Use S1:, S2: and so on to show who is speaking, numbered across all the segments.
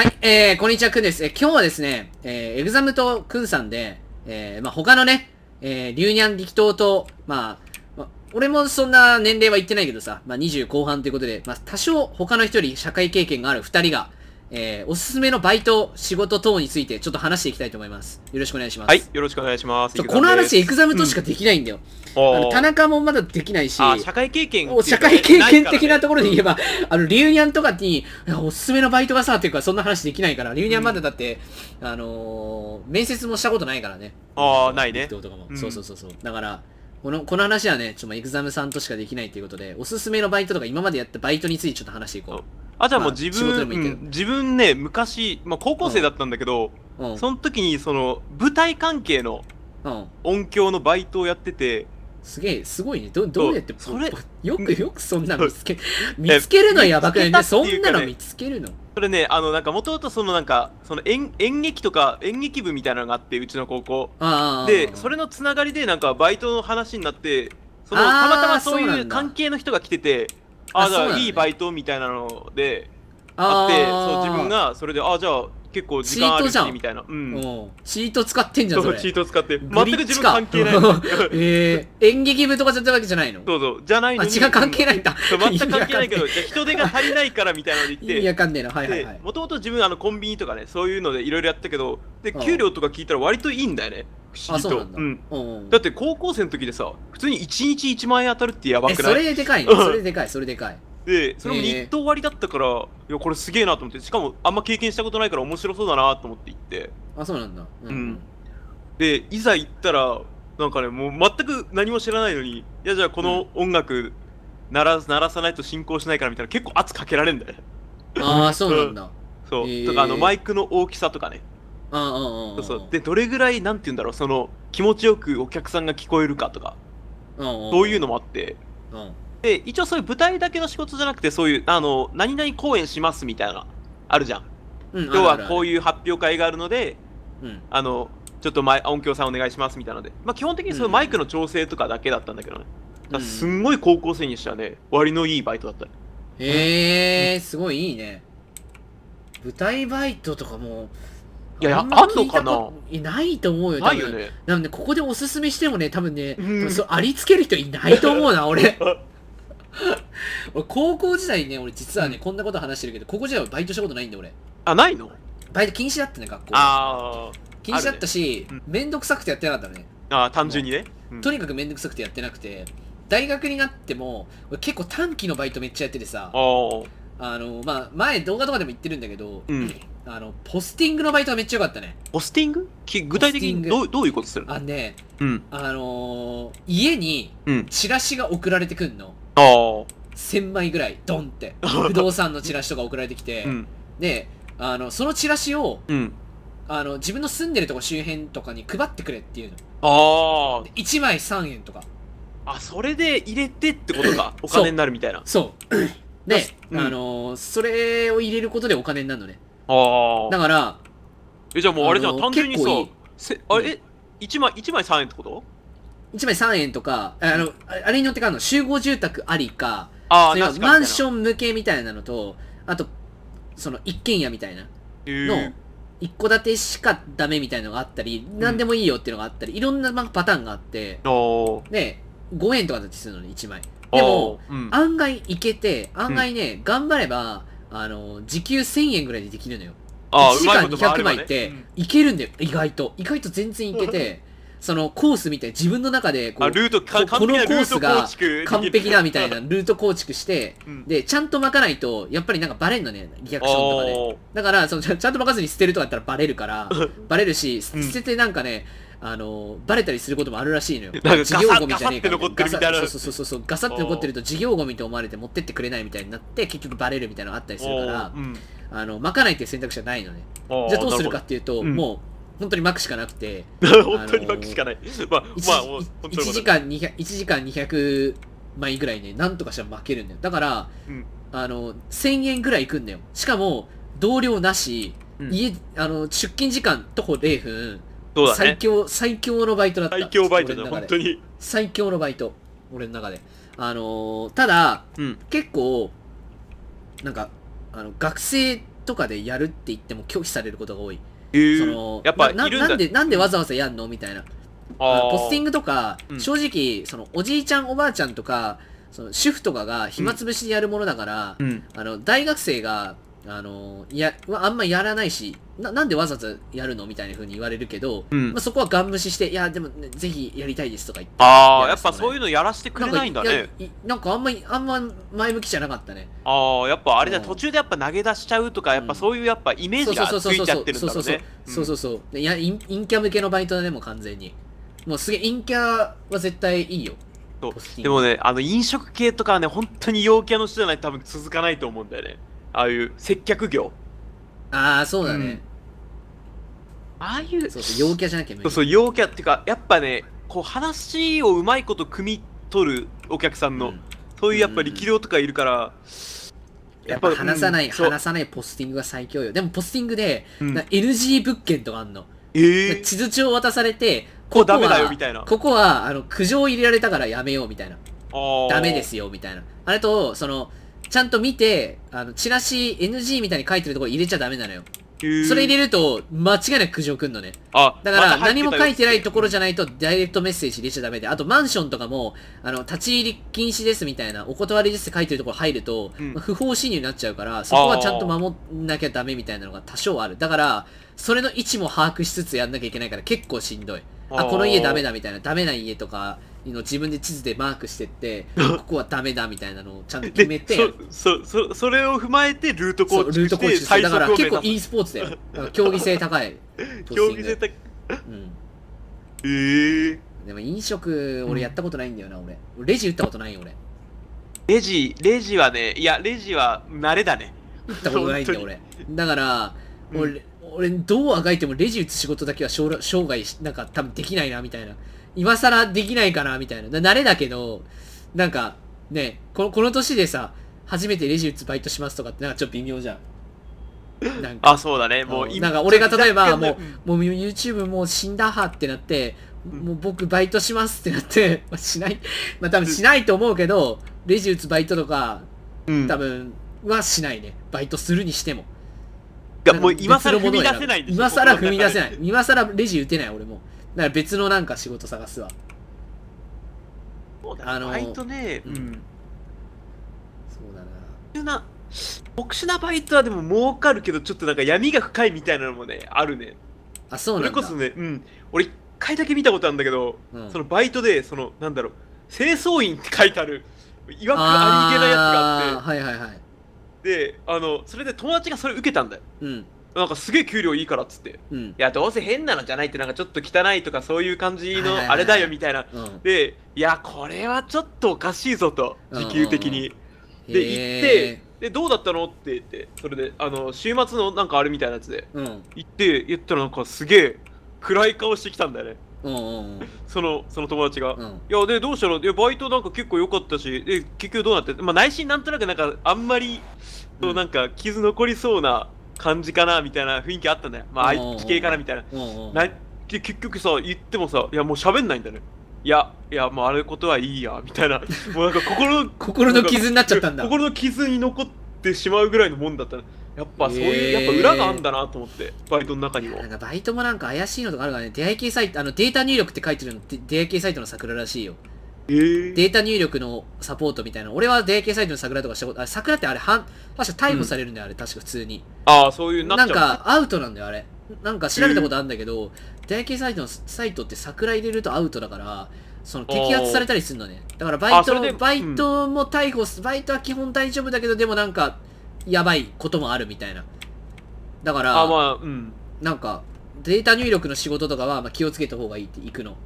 S1: はい、えー、こんにちは、くんです。え今日はですね、えー、エグザムとくんさんで、えー、まあ、他のね、えー、ウニャン力投と、まあ、ま俺もそんな年齢は言ってないけどさ、まあ、20後半ということで、まあ、多少他の人より社会経験がある二人が、えー、おすすめのバイト、仕事等についてちょっと話していきたいと思います。
S2: よろしくお願いします。はい、よろしくお願いします。この話、エグザムとし
S1: かできないんだよ。うん、あの田中もまだできないし、社会経験、社会経験的なところで言えば、うん、あの、リュウニャンとかに、おすすめのバイトがさ、っていうか、そんな話できないから、リュウニャンまだだって、うん、あのー、面接もしたことないからね。
S2: ああ、ないね。とかも、そうそうそうそう。
S1: だから、この、この話はね、ちょっとエグザムさんとしかできないということで、おすすめのバイトとか今までやったバイトについてちょっと話していこう。あじゃあもう自分、まあ
S2: 自分ね昔、まあ、高校生だったんだけど、うん、その時にその舞台関係の音響のバイトをやってて、すげえ、すごいね。ど、どうやって、それ、よくよくそんな見つけ、見つけるのやばくないね。ねそんなの見つけるの。それね、あの、なんか、もともとそのなんか、その演演劇とか演劇部みたいなのがあって、うちの高校。で、それのつながりで、なんか、バイトの話になって、
S1: その、たまたまそういう関
S2: 係の人が来てて、あじゃあ、ね、いいバイトみたいなので
S1: あってそう自分
S2: がそれでああじゃあ結構時間あるしみたいなうん、チート使ってんじゃんそれチート使って全く自分関係ない えー、演劇
S1: 部とかじゃったわけじゃな
S2: いのそうそうじゃないのにあ関係ないんだ全く関係ないけど人手が足りないからみたいなので言って
S1: いやかんねえなはい、はい、
S2: もともと自分あのコンビニとかねそういうのでいろいろやったけどで給料とか聞いたら割といいんだよね不思議とう、うんうん、だって高校生の時でさ普通に1日1万円当たるってやばくないそれでかい、ね、それ
S1: でかいそれでかい
S2: でそれも日当割だったから、えー、いやこれすげえなと思ってしかもあんま経験したことないから面白そうだなと思って行ってあそうなんだ、うん、うん、でいざ行ったらなんかねもう全く何も知らないのにいやじゃあこの音楽鳴ら,、鳴らさないと進行しないからみたいな結構圧かけられんだよ
S1: ああそうなんだ、
S2: そう、えー、とかあのマイクの大きさとかねそうそうでどれぐらいなんて言うんだろうその気持ちよくお客さんが聞こえるかとかそういうのもあってで一応そういう舞台だけの仕事じゃなくてそういうあの何々公演しますみたいなあるじゃん、うん、今日はこういう発表会があるので、うん、あのちょっと前音響さんお願いしますみたいなので、まあ、基本的にそのマイクの調整とかだけだったんだけどね、うん、すんごい高校生にしてはね割のいいバイトだったへえ、うん、すごいいいね舞台バイトとかもいや、あんのかな
S1: いないと思うよ。ないよね。なので、ここでおすすめしてもね、多分ね、ん、そありつける人いないと思うな、俺。俺、高校時代ね、俺実はね、こんなこと話してるけど、高校時代はバイトしたことないんで、俺。あ、ないの
S2: バイト禁止だったね、学校。ああ。禁止だった
S1: し、めんどくさくてやってなかったね。
S2: ああ、単純にね、
S1: とにかくめんどくさくてやってなくて、大学になっても、結構短期のバイトめっちゃやっててさ、あの、まあ、前動画とかでも言ってるんだけど、うん、あの、ポスティングのバイトはめっちゃ良かったね。ポスティング具体的にどうどういうことするのあね、うん、あのー、家に、チラシが送られてくんの。
S2: う、ん。
S1: 1000枚ぐらい、ドンって。不動産のチラシとか送られてきて、うん、で、あの、そのチラシを、うん、あの、自分の住んでるとこ周辺とかに配ってくれっていうの。
S2: あ
S1: あ。1枚3円とか。あ、それで入れてって
S2: ことか。お金になるみたいな。
S1: そう。そうで、
S2: うん、あのー、
S1: それを入れることでお金になるのね。
S2: ああ。だから、え、じゃあもうあれじゃん、単純にさ、いいあれ、え、1枚、1枚3円ってこと
S1: ?1 枚3円とか、あの、あれによってかの、集合住宅ありか、あそマンション向けみたいなのと、あと、その一軒家みたいなの、一戸建てしかダメみたいのがあったり、なん、何でもいいよっていうのがあったり、いろんなパターンがあって、で、5円とかだってするのに、1枚。でも、うん、案外いけて、案外ね、うん、頑張れば、あの、時給1000円ぐらいでできるのよ。あ1時間200枚って、いけるんだよ、意外と。意外と全然いけて、そのコースみたい自分の中でこうルートここのコースが完璧だみたいな ルート構築して、でちゃんと巻かないとやっぱりなんかバレんのねリアクションとかでだからそのちゃんと巻かずに捨てるとかだったらバレるから バレるし捨ててなんかね、うんあのバレたりすることもあるらしいのよ事業ごみじゃねえかガサそうそうそうそうガサって残ってると事業ゴミと思われて持ってってくれないみたいになって結局バレるみたいなのあったりするから、うん、あの巻かないっていう選択肢はないのねじゃあどうするかっていうと、うん、もう本当に巻くしかなくて 本当に巻くしかないまあまあ1時間200 1時間200枚ぐらいねなんとかしたら負けるんだよだから、うん、あの1000円ぐらいいくんだよしかも同僚なし、うん、家あの出勤時間徒歩0分そうだね最強最強のバイトだった最強バイトだ本当に最強のバイト俺の中であのー、ただ、うん、結構なんかあの学生とかでやるって言っても拒否されることが多い、えー、そのやっぱいなんでなんでわざわざやんのみたいな
S2: ポスティングと
S1: か、うん、正直そのおじいちゃんおばあちゃんとかその主婦とかが暇つぶしにやるものだから、うん、あの大学生があのいや、あんまやらないしな、なんでわざわざやるのみたいな風に言われるけど、うん、まあ、そこはガン無視して、いや、でも、ね、ぜひやりたいですとか言って。
S2: ああ、やっぱそういうのやらせてくれないんだね。
S1: なんかあんまり、あんま前向きじゃなかったね。
S2: ああ、やっぱあれだ、途中でやっぱ投げ出しちゃうとか、やっぱそういうやっぱイメージがついちゃってるんだろうね。そうそうそ
S1: う。いや陰、陰キャ向けのバイトだね、もう完全に。もうすげえ、陰キャは絶対いいよ。
S2: でもね、あの飲食系とかはね、本当に陽キャの人じゃないと多分続かないと思うんだよね。ああいう接客業ああそうだね、うん、ああいうそうそう陽キャじゃなきゃそうそう陽キャっていうかやっぱねこう話をうまいこと汲み取るお客さんの、うん、そういうやっぱ力量とかいるから、うん、やっぱ話さない、話
S1: さないポスティングが最強よでもポスティングで、うん、NG 物件とかあんの、
S2: えー、地図
S1: 帳渡されてここダメだよみたいなここはあの苦情入れられたからやめようみたいなダメですよみたいなあれとそのちゃんと見て、あの、チラシ NG みたいに書いてるところ入れちゃダメなのよ。
S2: それ入れる
S1: と、間違いなく苦情くんのね。
S2: あ、だから、何も書い
S1: てないところじゃないと、ダイレクトメッセージ入れちゃダメで、あとマンションとかも、あの、立ち入り禁止ですみたいな、お断りですって書いてるところ入ると、うん、不法侵入になっちゃうから、そこはちゃんと守んなきゃダメみたいなのが多少ある。だから、それの位置も把握しつつやんなきゃいけないから、結構しんどい。あ、この家ダメだみたいな、ダメな家とか、の自分で地図でマークしてって
S2: ここはダメだみたいなのをちゃんと決めてそそそれを踏まえてルート構築して最速だから結構 e
S1: スポーツだよ競技性高い
S2: 競技性高い、うん、
S1: ええー、でも飲食俺やったこ
S2: とないんだよな、うん、俺レジ打ったことないよ俺レジレジはねいやレジは慣れだね
S1: 打ったことないんだよ俺だから、うん、俺俺どうあがいてもレジ打つ仕事だけは生涯なんか多分できないなみたいな今更できないかな、みたいな。慣れだけど、なんか、ね、この、この年でさ、初めてレジ打つバイトしますとかって、なんかちょっと微妙じゃん。
S2: なんかあ、そうだね。もう今。なんか俺が例えば、も
S1: う、もう YouTube もう死んだ派ってなって、もう僕バイトしますってなって、まあ、しない、まあ多分しないと思うけど、レジ打つバイトとか、多分はしないね。バイトするにしても。
S2: もう今更踏み出せない今
S1: 更踏み出せない。今更レジ打てない俺も。だから別のなんか仕事探すわ。
S2: そうだあのバイトね、うん。そうだな。特殊な、特殊なバイトはでも儲かるけど、ちょっとなんか闇が深いみたいなのもね、あるね。あ、そうなんだ。それこそね、うん。俺、一回だけ見たことあるんだけど、うん、そのバイトで、その、なんだろう、清掃員って書いてある、いわくありげなやつがあって。はいはいはい。で、あの、それで友達がそれ受けたんだよ。うん。なんかすげえ給料いいからっつって、うん、いやどうせ変なのじゃないってなんかちょっと汚いとかそういう感じのあれだよみたいな、うん、でいやこれはちょっとおかしいぞと時給的に、うん、で行ってでどうだったのって言ってそれであの週末のなんかあるみたいなやつで、行って言ったらなんかすげえ暗い顔してきたんだよねうんうんうん、そのその友達が、うん、いやでどうしたのいやバイトなんか結構良かったしで結局どうなって、まあ、内心なんとなくなんかあんまり、うん、なんか傷残りそうな感じかなみたいな雰囲気あったんだよ。まあ、あい系かなみたいな。な結局さ、言ってもさ、いや、もう喋んないんだね。いや、いや、もうあれことはいいや、みたいな。もうなんか心の、心の傷になっちゃったんだ。心の傷に残ってしまうぐらいのもんだった、ね、やっぱそういう、やっぱ裏があんだなと思って、バイトの中にも。なんかバ
S1: イトもなんか怪しいのとかあるからね、出会い系サイト、あのデータ入力って書いてるのって出会い系サイトの桜らしいよ。えー、データ入力のサポートみたいな俺は DK サイトの桜とかしたことあれ桜ってあれ半確か逮捕されるんだよ、うん、あれ確か普通
S2: にああそういうなんかア
S1: ウトなんだよあれなんか調べたことあるんだけど、えー、k サイトのサイトって桜入れるとアウトだからその摘発されたりするのねだからバイト、うバイトも逮捕バイトは基本大丈夫だけどでもなんかやばいこともあるみたいなだからあ、まあうん、なんかデータ入力の仕事とかはまあ気をつけた方がいいって行くの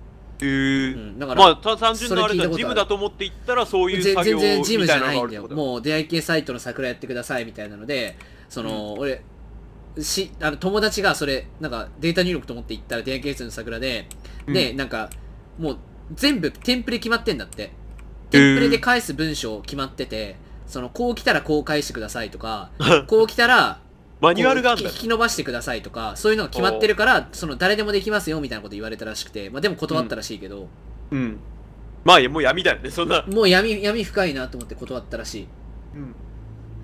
S1: えー、うん、だからまあ単純なあれだジムだ
S2: と思って行ったらそういう作業全然ジムじゃないんだよ
S1: もう出会い系サイトの桜やってくださいみたいなのでその、うん、俺しあの友達がそれなんかデータ入力と思って行ったら出会い系サイトの桜で、うん、でなんかもう全部テンプレ決まってんだってテンプレで返す文章決まってて、えー、そのこう来たらこう返してくださいとか こう来たら
S2: マニュアルがあるんだ引き
S1: 伸ばしてくださいとかそういうのが決まってるからその誰でもできますよみたいなこと言われたらしくて、まあ、でも断ったらしいけど、
S2: うん、うん、まあもう闇だよねそんなも
S1: う闇闇深いなと思って断ったらしい、うん、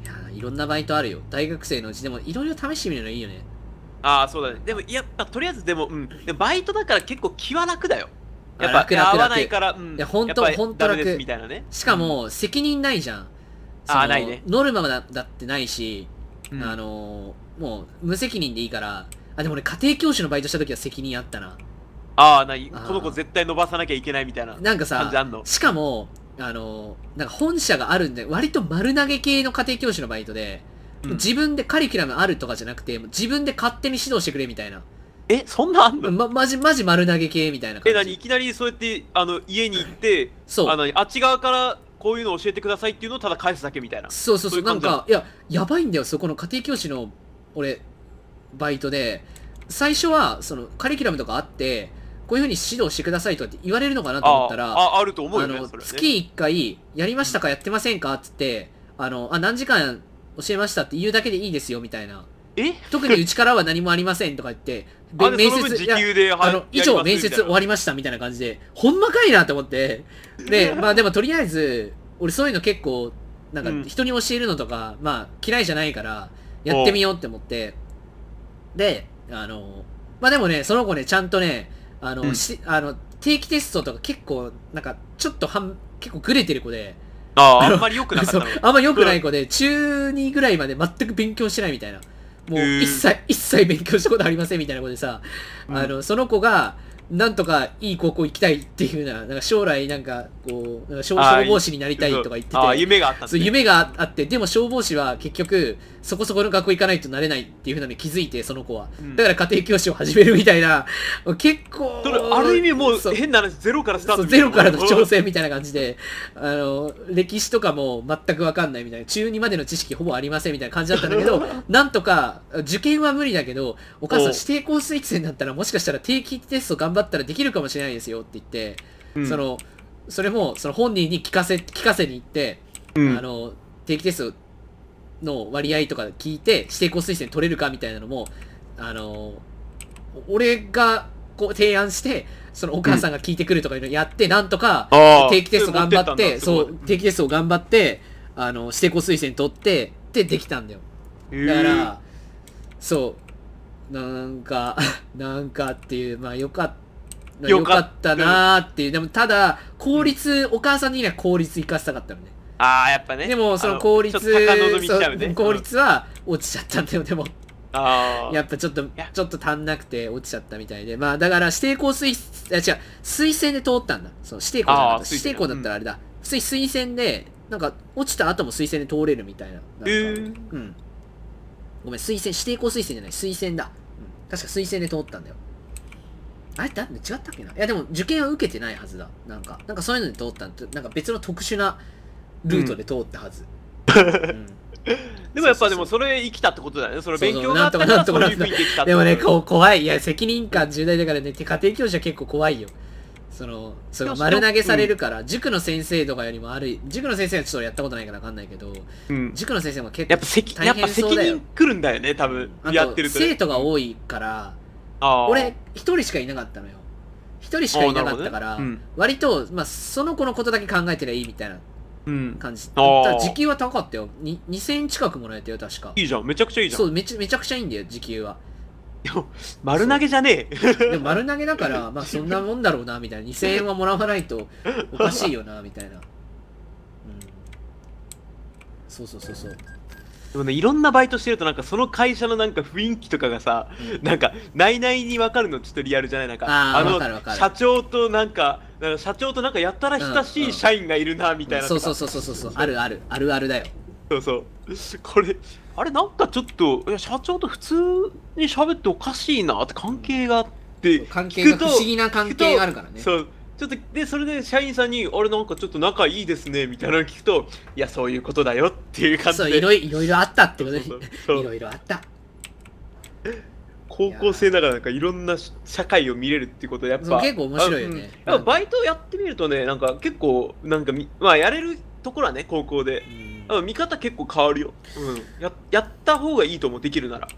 S1: いやいろんなバイトあるよ大学生のうちでも
S2: いろいろ試してみるのいいよねああそうだねでもやっぱとりあえずでも、うん、でバイトだから結構気は楽だよやっぱ楽楽合わないから、うん、いや本当本当楽みたいなねしかも、
S1: 責任ないじゃんああないねノルマだってないしうん、あのー、もう無責任でいいからあでも俺家庭教師のバイトした時は責任あったな
S2: ああなこの子絶対伸ばさなきゃいけないみたいななんかさ
S1: しかもあのー、なんか本社があるんで割と丸投げ系の家庭教師のバイトで、うん、自分でカリキュラムあるとかじゃなくて自分で勝手に指導してくれみたいなえそんなあんのま、まじ、まじ丸投げ系みたいな
S2: 感じ。え、なに、いきなりそうやって、あの、家に行って、そう。あの、あっち側からこういうのを教えてくださいっていうのをただ返すだけみたいなそうそうそうそうなんかい
S1: ややばいんだよそこの家庭教師の俺バイトで最初はそのカリキュラムとかあってこういうふうに指導してくださいとかって言われるのかなと思ったらああると思うよね、ね、月1回やりましたかやってませんかっつってあのあ何時間教えましたって言うだけでいいですよみたいなえ特にうちからは何もありませんとか言って、で面接、時
S2: 給であの、以上面接終わ
S1: りましたみたいな感じで、ほんまかいなと思って。で、まあでもとりあえず、俺そういうの結構、なんか人に教えるのとか、うん、まあ嫌いじゃないから、やってみようって思って。で、あの、まあでもね、その子ね、ちゃんとね、あの、うん、し、あの、定期テストとか結構、なんか、ちょっとはん、結構グレてる子で、
S2: ああ、あんまり良くなかった
S1: あんまり良くない子で、中2ぐらいまで全く勉強してないみたいな。もう一切、一切勉強したことありませんみたいなことでさ、うん、あの、その子が、なんとかいい高校行きたいっていうな、なんか将来なんかこう、消防士になりたいとか言ってて、
S2: 夢があった、ね、夢
S1: があって、でも消防士は結局、そこそこの学校行かないとなれないっていうふうなのに気づいて、その子は。だから家庭教師を始めるみたいな、結構。それある意味もう変な話ゼロからスターそトうゼロからの挑戦みたいな感じで、あの、歴史とかも全くわかんないみたいな、中2までの知識ほぼありませんみたいな感じだったんだけど、なんとか、受験は無理だけど、お母さん指定校推薦だったらもしかしたら定期テスト頑張ったらできるかもしれないですよって言って、うんその、それも、その本人に聞かせ、聞かせに行って、うあの、定期テストの割合とか聞いて、指定校推薦取れるかみたいなのも、あの、俺がこう提案して、そのお母さんが聞いてくるとかいうのやって、うん、なんとか定期テスト頑張って、そう、定期テストを頑張って、あの、指定校推薦取って、でできたんだよ。だから、そう、なんか、なんかっていう、まあよかった。よかったなーっていう。でもただ、効率、お母さん的には効率生かしたかったのね。ああやっぱねでもその効率の効率は落ちちゃったんだよでもあやっぱちょっとちょっと足んなくて落ちちゃったみたいでまあだから指定校推あ違う推薦で通ったんだその指定校だった指定校だったらあれだ、うん、普通に推薦でなんか落ちた後も推薦で通れるみたいななえー、うんごめん推薦指定校推薦じゃない推薦だ、うん、確か推薦で通ったんだよあれだ違ったっけないやでも受験は受けてないはずだなんかなんかそういうので通ったんなんか別の特殊なルートで通ったはず、
S2: でもやっぱでもそれ生きたってことだよね。それ勉強があったからそういうふうにできたでもね、こう怖い。い
S1: や、責任感重大だからね、家庭教師は結構怖いよ。その、その丸投げされるから、塾の先生とかよりもある、塾の先生はちょっとやったことないからわかんないけど、うん、塾の先生も結構大変そうだよ。やっぱ責任
S2: くるんだよね、多分。やってると、生徒が多
S1: いから、俺、一人しかいなかったのよ。一人しかいなかったから、ねうん、割と、まあ、その子のことだけ考えてりゃいいみたいな
S2: 感じ、うん、だ時給
S1: は高かったよ2000円近くもらえたよ確かいいじゃんめちゃくちゃいいじゃんそうめちめちゃくちゃいいんだよ時給は
S2: 丸投げじゃねえでも丸投げだから
S1: まあそんなもんだろうなみたいな2000円は
S2: もらわないとおかしいよなみたいな、うん、そうそうそうそうでもね、いろんなバイトしてると、なんかその会社のなんか雰囲気とかがさ、うん、なんか、内々に分かるのちょっとリアルじゃないなんか、あの、社長となんか、なんか社長となんかやったら親しい社員がいるな、みたいな、うんうん、そうそうそうそうそう、あるある、あるあるだよ。そうそう。これ、あれなんかちょっと、いや社長と普通に喋っておかしいなって関係があって、関係が不思議な関係があるからね。そうちょっとでそれで社員さんに「あれなんかちょっと仲いいですね」みたいなの聞くと「いやそういうことだよ」っていう感じでそうい
S1: ろいろあったってことで
S2: いろいろあった高校生ながらなんかいろんな社会を見れるっていうことやっぱ結構面白いよね、うん、バイトやってみるとねなんか結構なんかまあやれるところはね高校で、うん、見方結構変わるよ、うん、ややった方がいいと思うできるなら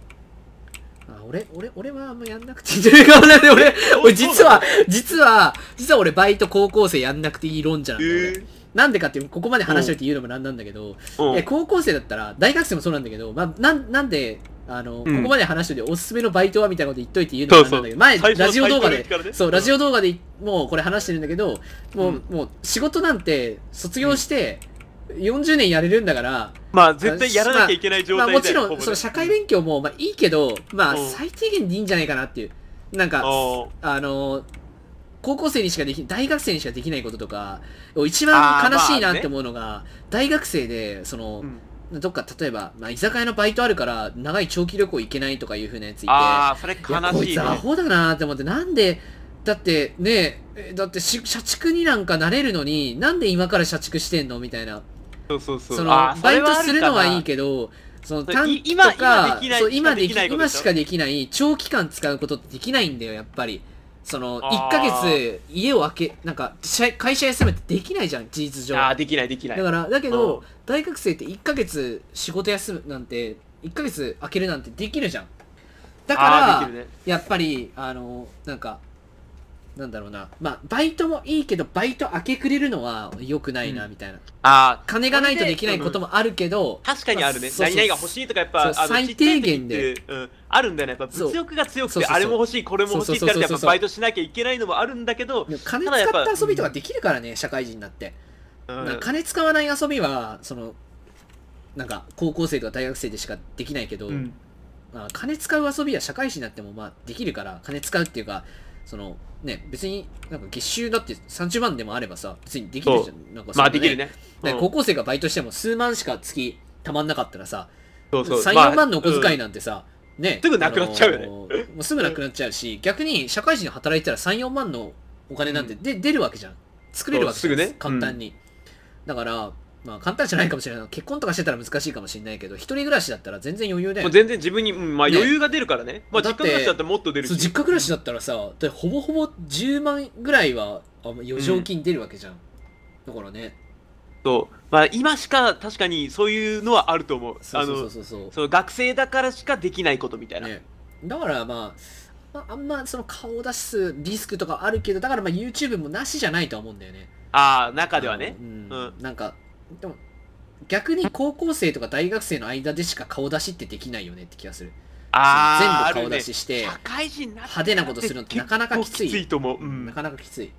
S2: あ俺、
S1: 俺、俺はあんまやんなくて
S2: いいか俺、俺実
S1: は、実は、実は俺バイト高校生やんなくていい論者なんだ、えー、なんでかっていう、ここまで話しといて言うのもなんなんだけど、え高校生だったら、大学生もそうなんだけど、まあ、なん、なんで、あの、うん、ここまで話しといて、おすすめのバイトはみたいなこと言っといて言うのもなんだけど、前、ラジオ動画で、ね、そう、ラジオ動画でもうこれ話してるんだけど、もう、うん、もう仕事なんて卒業して、うん40年やれるんだから、まあ絶対やらなきゃいけない状態で、まあ、もちろんその社会勉強もまあいいけど、まあ最低限でいいんじゃないかなっていう。なんか、あの、高校生にしかでき、大学生にしかできないこととか、一番悲しいなって思うのが、ね、大学生で、その、うんどっか例えば、まあ、居酒屋のバイトあるから長い長期旅行行けないとかいうふうなやついてああそ
S2: れ悲しい,、ね、こいつアホ
S1: だなって思ってなんでだってねだって社畜になんかなれるのになんで今から社畜してんのみたいなそうそうそうそのバイトするのはいいけどその短期とか今今しかできない長期間使うことってできないんだよやっぱりその1か月家を空けなんか会社休めってできないじゃん事実
S2: 上ああできないできないだか
S1: らだけど、うん、大学生って1か月仕事休むなんて1か月空けるなんてできるじゃん
S2: だから、ね、や
S1: っぱりあのなんかなんだろうな。まあ、バイトもいいけど、バイト明けくれるのは良くないな、みたいな。
S2: ああ。金がないとできないこ
S1: ともあるけど。確かにあるね。何々が欲しいとか、やっぱ、最低限で。
S2: うん。あるんだよね。やっぱ物欲が強くて、あれも欲しい、これも欲しいってやっぱバイトしなきゃいけないのもあるんだけど。金使った遊び
S1: とかできるからね、社会人になって。金使わない遊びは、その、なんか、高校生とか大学生でしかできないけど、まあ、金使う遊びは社会人になっても、まあ、できるから、金使うっていうか、そのね、別になんか月収だって30万でもあればさ、別にできるじゃん。なんか、ね、まあできるね。うん、高校生がバイトしても数万しか月たまんなかったらさ、そうそう3、4万のお小遣いなんてさ、まあうん、ね、すぐなくなっちゃうよね。もうすぐなくなっちゃうし、逆に社会人働いたら3、4万のお金なんてで、うん、出るわけじゃん。作れるわけじゃん。すぐね。簡単に。だから、まあ簡単じゃないかもしれない結婚とかしてたら難しいかもしれないけど一人暮らしだったら全然
S2: 余裕で、ね、全然自分に、まあ、余裕が出るからね、ね、まあ、実家暮らしだったらもっと出るそ実
S1: 家暮らしだったらさほぼほぼ10
S2: 万ぐらいは余剰金出るわけじゃん、うん、だからねそう、まあ、今しか確かにそういうのはあると思うそうそうそうそうそ学生だからしかできないことみたいな、ね、だからま
S1: あ、まあ、あんまその顔を出すリスクとかあるけどだからまあ YouTube もなしじゃないと思うんだよね
S2: ああ中ではね、うん、うん、なんか
S1: でも、逆に高校生とか大学生の間でしか顔出しってできないよねって気がする。
S2: あ全部顔出しして、
S1: 派手なことするのってなかなかきつい。きついと思う、うん。なかなかきつい。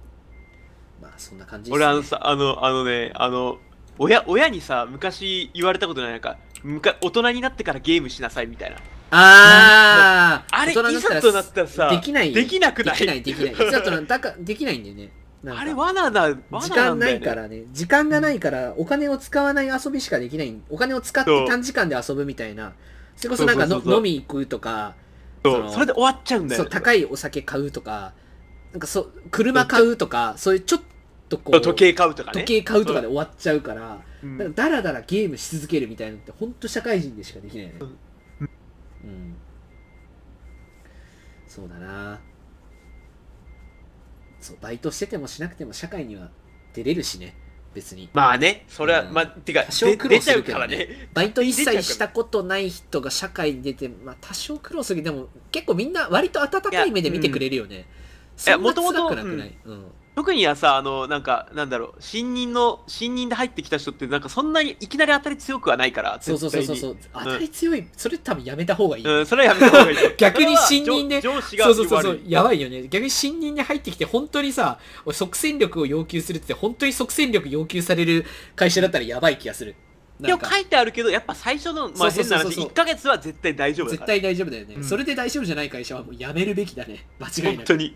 S1: まあ、そんな感じです、ね、俺あのさ、
S2: あの、あのね、あの、親親にさ、昔言われたことない、なんか、むか大人になってからゲームしなさいみたいな。ああ、あれ、いざとなったらさ、できない。できなくないできない、できない。いざとなった
S1: ら、できないんだよね。あれ罠だ罠だ、時間ないからね時間がないからお金を使わない遊びしかできないお金を使って短時間で遊ぶみたいなそれこそなんか飲み行くとか
S2: そそれで終わっちゃうんだよ、ね、高
S1: いお酒買うとかなんかそ車買うとかそういうちょっとこう時計買うとか、ね、時計買うとかで終わっちゃうから、ん、だからだらだらゲームし続けるみたいなのって本当社会人でしかできないね、うん、うん、そうだなそうバイトしててもしなくても社会には出れるしね
S2: 別にまあねそれは、うん、まあてか多少苦労するけど、ね、ねバイト一切した
S1: ことない人が社会に出て、まあ、多少苦労するけどでも結構みんな割と温かい目で見てくれるよ
S2: ね、いやもともと、うん、特にはさ、あの、なんか、なんだろう、新任の、新任で入ってきた人って、なんかそんなにいきなり当たり強くはないから、そうそうそうそうそう、うん、当たり
S1: 強い、それ多分やめた方がい
S2: い。うん、それはやめた方がいい。逆に新任で、上司がそうそうそうやばいよね。逆に新任に入って
S1: きて、本当にさ、即戦力を要求するって、本当に即戦力要求される会社だったらやば
S2: い気がする。でも書いてあるけど、やっぱ最初の、まあ、変な話、1か月は絶対大丈夫だ絶対大
S1: 丈夫だよね、うん、それで大丈夫じゃない会社はもうやめるべきだね。間違いなく。本当
S2: に。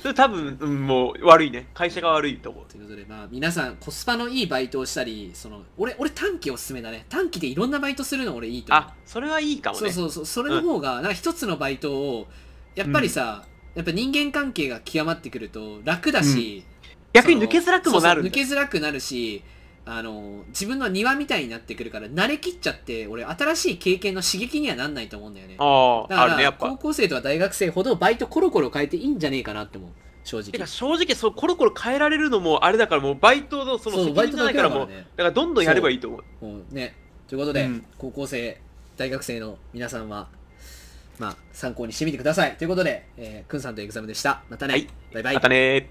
S2: それ多分、うん、もう悪いね会社が悪いと思うということでまあ
S1: 皆さんコスパのいいバイトをしたりその俺俺短期おすすめだね短期でいろんなバイトするの俺いいと思うあそれはいいかもねそうそうそうそれの方が、うん、なんか一つのバイトをやっぱりさ、うん、やっぱ人間関係が極まってくると楽だし、うん、逆に抜けづらくもなる抜けづらくなるしあの、自分の庭みたいになってくるから、慣れきっちゃって、俺、新しい経験の刺激にはなんないと思うんだよね。ああ、高校生とか大学生ほどバイトコロコロ変えていいんじゃねえかなって思う。
S2: 正直。正直、そう、コロコロ変えられるのも、あれだから、もう、バイトの、その、責任じゃないからもう、だから、からどんどんやればいいと思う。う
S1: ね。ということで、うん、高校生、
S2: 大学生の皆さんは、まあ、
S1: 参考にしてみてください。ということで、えー、くんさんとエグザムでした。またね。はい、バイバイ。また
S2: ね